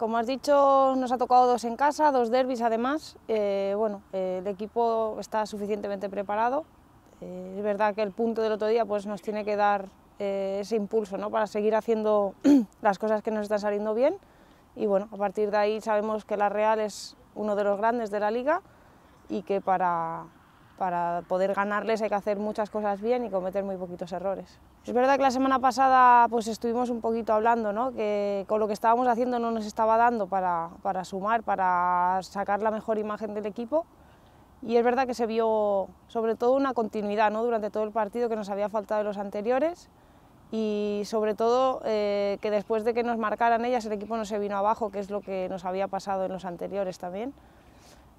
Como has dicho, nos ha tocado dos en casa, dos derbis además. Eh, bueno, eh, el equipo está suficientemente preparado. Eh, es verdad que el punto del otro día pues, nos tiene que dar ese impulso ¿no? para seguir haciendo las cosas que nos están saliendo bien. Y bueno, a partir de ahí sabemos que la Real es uno de los grandes de la liga y que para, para poder ganarles hay que hacer muchas cosas bien y cometer muy poquitos errores. Es verdad que la semana pasada pues estuvimos un poquito hablando, que con lo que estábamos haciendo no nos estaba dando para, sumar, para sacar la mejor imagen del equipo y es verdad que se vio sobre todo una continuidad durante todo el partido que nos había faltado en los anteriores y sobre todo eh, que después de que nos marcaran ellas el equipo no se vino abajo, que es lo que nos había pasado en los anteriores también.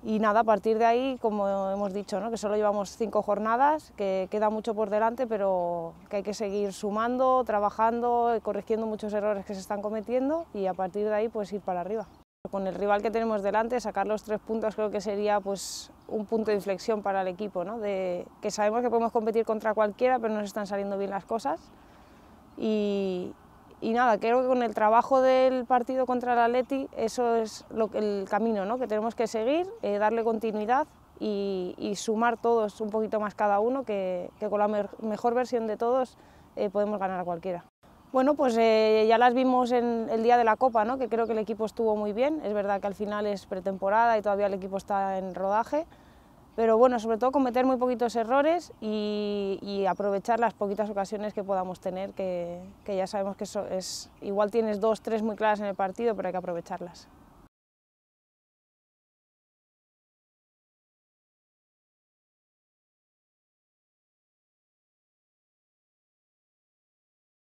Y nada, a partir de ahí, como hemos dicho, ¿no? que solo llevamos cinco jornadas, que queda mucho por delante, pero que hay que seguir sumando, trabajando, corrigiendo muchos errores que se están cometiendo y a partir de ahí pues ir para arriba. Con el rival que tenemos delante, sacar los tres puntos creo que sería pues, un punto de inflexión para el equipo, ¿no? de, que sabemos que podemos competir contra cualquiera, pero nos están saliendo bien las cosas y, y nada, creo que con el trabajo del partido contra el Atleti, eso es lo, el camino que tenemos que seguir, eh, darle continuidad y, sumar todos un poquito más cada uno, que, con la mejor versión de todos eh, podemos ganar a cualquiera. Bueno, pues eh, ya las vimos en el día de la Copa, que creo que el equipo estuvo muy bien. Es verdad que al final es pretemporada y todavía el equipo está en rodaje, pero bueno, sobre todo cometer muy poquitos errores y, aprovechar las poquitas ocasiones que podamos tener, que, que ya sabemos que eso es, igual tienes dos, tres muy claras en el partido, pero hay que aprovecharlas.